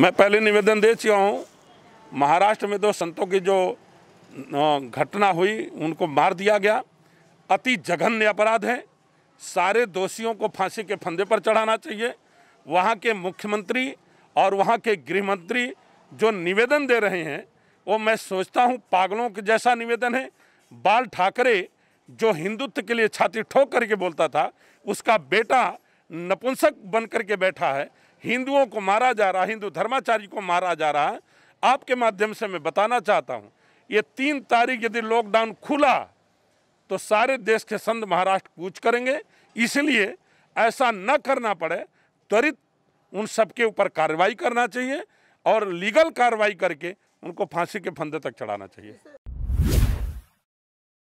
मैं पहले निवेदन दे चुका हूँ महाराष्ट्र में दो संतों की जो घटना हुई उनको मार दिया गया अति जघन्य अपराध है सारे दोषियों को फांसी के फंदे पर चढ़ाना चाहिए वहाँ के मुख्यमंत्री और वहाँ के गृह मंत्री जो निवेदन दे रहे हैं वो मैं सोचता हूँ पागलों के जैसा निवेदन है बाल ठाकरे जो हिंदुत्व के लिए छाती ठोक करके बोलता था उसका बेटा नपुंसक बन करके बैठा है हिंदुओं को मारा जा रहा है हिंदू धर्माचार्य को मारा जा रहा है आपके माध्यम से मैं बताना चाहता हूँ ये तीन तारीख यदि लॉकडाउन खुला तो सारे देश के संत महाराष्ट्र कूच करेंगे इसलिए ऐसा न करना पड़े त्वरित उन सबके ऊपर कार्रवाई करना चाहिए और लीगल कार्रवाई करके उनको फांसी के फंदे तक चढ़ाना चाहिए